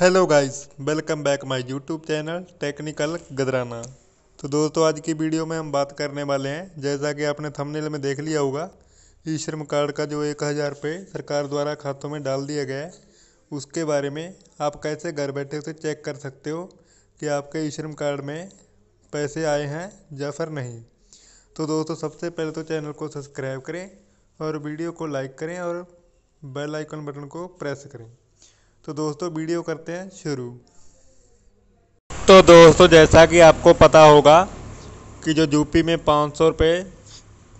hello guys welcome back my YouTube channel technical गदराना तो दोस्तों आज की वीडियो में हम बात करने वाले हैं जैसा कि आपने थंबनेल में देख लिया होगा ई श्रम कार्ड का जो एक हज़ार रुपये सरकार द्वारा खातों में डाल दिया गया है उसके बारे में आप कैसे घर बैठे उसे चेक कर सकते हो कि आपके ई श्रम कार्ड में पैसे आए हैं या फिर नहीं तो दोस्तों सबसे पहले तो चैनल को सब्सक्राइब करें और वीडियो को लाइक करें और बेल आइकन बटन को प्रेस करें तो दोस्तों वीडियो करते हैं शुरू तो दोस्तों जैसा कि आपको पता होगा कि जो यूपी में पाँच सौ रुपये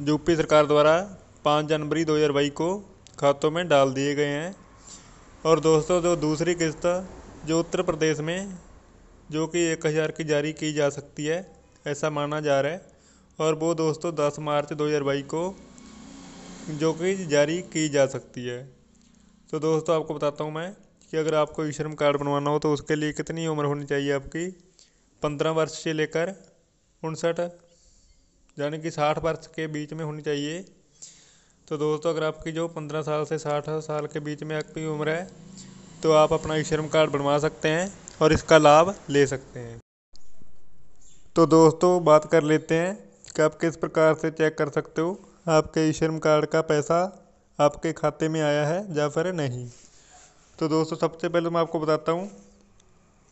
यूपी सरकार द्वारा पाँच जनवरी दो हज़ार बाईस को खातों में डाल दिए गए हैं और दोस्तों जो दूसरी किस्त जो उत्तर प्रदेश में जो कि एक हज़ार की जारी की जा सकती है ऐसा माना जा रहा है और वो दोस्तों दस मार्च दो हज़ार बाईस को जो कि जारी की जा सकती है तो दोस्तों आपको बताता हूँ मैं कि अगर आपको ई श्रम कार्ड बनवाना हो तो उसके लिए कितनी उम्र होनी चाहिए आपकी पंद्रह वर्ष से लेकर उनसठ यानी कि साठ वर्ष के बीच में होनी चाहिए तो दोस्तों अगर आपकी जो पंद्रह साल से साठ साल के बीच में आपकी उम्र है तो आप अपना ई श्रम कार्ड बनवा सकते हैं और इसका लाभ ले सकते हैं तो दोस्तों बात कर लेते हैं कि आप किस प्रकार से चेक कर सकते हो आपके ई श्रम कार्ड का पैसा आपके खाते में आया है या फिर नहीं तो दोस्तों सबसे पहले तो मैं आपको बताता हूँ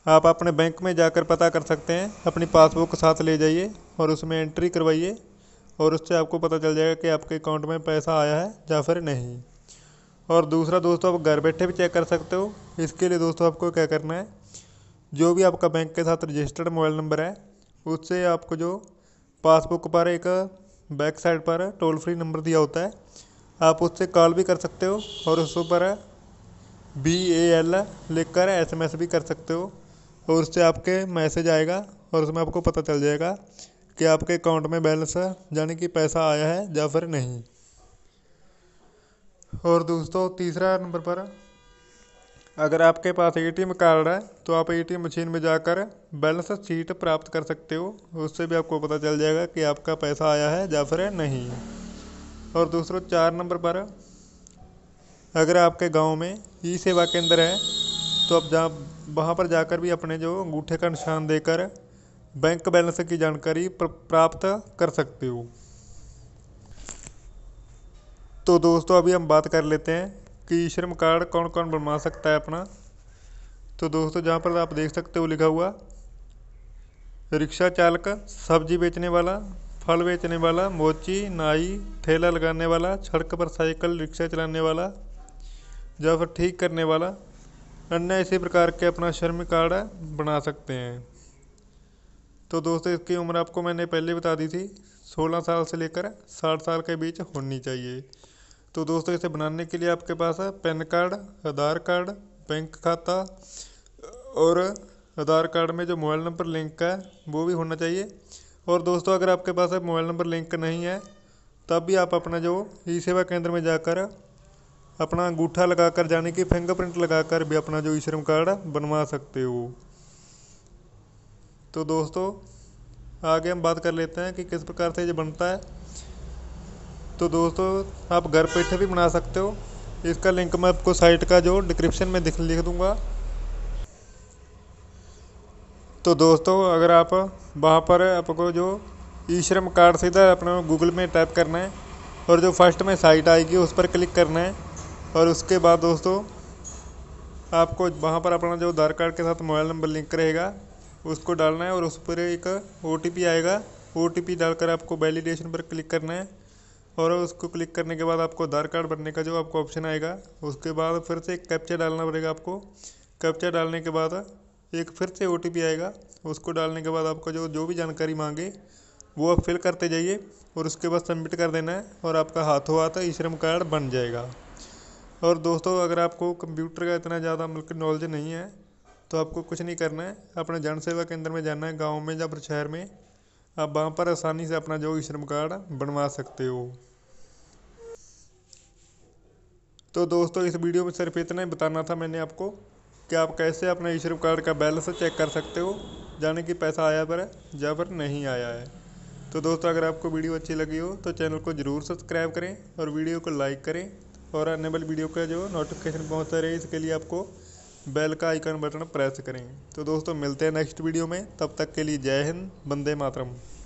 आप अपने बैंक में जाकर पता कर सकते हैं अपनी पासबुक साथ ले जाइए और उसमें एंट्री करवाइए और उससे आपको पता चल जाएगा कि आपके अकाउंट में पैसा आया है या फिर नहीं और दूसरा दोस्तों आप घर बैठे भी चेक कर सकते हो इसके लिए दोस्तों आपको क्या करना है जो भी आपका बैंक के साथ रजिस्टर्ड मोबाइल नंबर है उससे आपको जो पासबुक पर एक बैक साइड पर टोल फ्री नंबर दिया होता है आप उससे कॉल भी कर सकते हो और उस पर बी ए एल लिख कर एस एम एस भी कर सकते हो और उससे आपके मैसेज आएगा और उसमें आपको पता चल जाएगा कि आपके अकाउंट में बैलेंस यानी कि पैसा आया है या फिर नहीं और दोस्तों तीसरा नंबर पर अगर आपके पास एम कार्ड है तो आप एम मशीन में जाकर बैलेंस शीट प्राप्त कर सकते हो उससे भी आपको पता चल जाएगा कि आपका पैसा आया है या फिर नहीं और दूसरों चार नंबर पर अगर आपके गाँव में ई सेवा केंद्र है तो आप जहाँ वहाँ पर जाकर भी अपने जो अंगूठे का निशान देकर बैंक बैलेंस की जानकारी प्राप्त कर सकते हो तो दोस्तों अभी हम बात कर लेते हैं कि ई श्रम कार्ड कौन कौन बनवा सकता है अपना तो दोस्तों जहाँ पर आप देख सकते हो लिखा हुआ रिक्शा चालक सब्जी बेचने वाला फल बेचने वाला मोची नाई ठेला लगाने वाला सड़क पर साइकिल रिक्शा चलाने वाला या फिर ठीक करने वाला अन्य इसी प्रकार के अपना श्रम कार्ड बना सकते हैं तो दोस्तों इसकी उम्र आपको मैंने पहले बता दी थी 16 साल से लेकर 60 साल के बीच होनी चाहिए तो दोस्तों इसे बनाने के लिए आपके पास PAN card Aadhaar card bank खाता और आधार कार्ड में जो मोबाइल नंबर लिंक है वो भी होना चाहिए और दोस्तों अगर आपके पास मोबाइल नंबर लिंक नहीं है तब भी आप अपना जो ई सेवा केंद्र में जाकर अपना अंगूठा लगाकर जाने कि फिंगरप्रिंट लगाकर भी अपना जो ई श्रम कार्ड बनवा सकते हो तो दोस्तों आगे हम बात कर लेते हैं कि किस प्रकार से ये बनता है तो दोस्तों आप घर बैठे भी बना सकते हो इसका लिंक मैं आपको साइट का जो डिस्क्रिप्शन में दिख लिख दूंगा तो दोस्तों अगर आप वहाँ पर आपको जो ई श्रम कार्ड सीधा अपना गूगल में टाइप करना है और जो फर्स्ट में साइट आएगी उस पर क्लिक करना है और उसके बाद दोस्तों आपको वहाँ पर अपना जो आधार कार्ड के साथ मोबाइल नंबर लिंक रहेगा उसको डालना है और उस पर एक ओ आएगा ओ डालकर आपको वैलिडेशन पर क्लिक करना है और उसको क्लिक करने के बाद आपको आधार कार्ड बनने का जो आपको ऑप्शन आएगा उसके बाद फिर से एक कैप्चा डालना पड़ेगा आपको कैप्चा डालने के बाद एक फिर से ओ आएगा उसको डालने के बाद आपको जो जो भी जानकारी मांगे वो आप फिल करते जाइए और उसके बाद सबमिट कर देना है और आपका हाथों हाथ ई श्रम कार्ड बन जाएगा और दोस्तों अगर आपको कंप्यूटर का इतना ज़्यादा मतलब नॉलेज नहीं है तो आपको कुछ नहीं करना है अपने जन सेवा केंद्र में जाना है गाँव में या फिर शहर में आप वहाँ पर आसानी से अपना जो ई श्रम कार्ड बनवा सकते हो तो दोस्तों इस वीडियो में सिर्फ इतना ही बताना था मैंने आपको कि आप कैसे अपना ई श्रम कार्ड का बैलेंस चेक कर सकते हो जाने कि पैसा आया पर है या फिर नहीं आया है तो दोस्तों अगर आपको वीडियो अच्छी लगी हो तो चैनल को ज़रूर सब्सक्राइब करें और वीडियो को लाइक करें और आने वाली वीडियो का जो नोटिफिकेशन पहुंचता रहे इसके लिए आपको बेल का आइकन बटन प्रेस करें तो दोस्तों मिलते हैं नेक्स्ट वीडियो में तब तक के लिए जय हिंद बंदे मातरम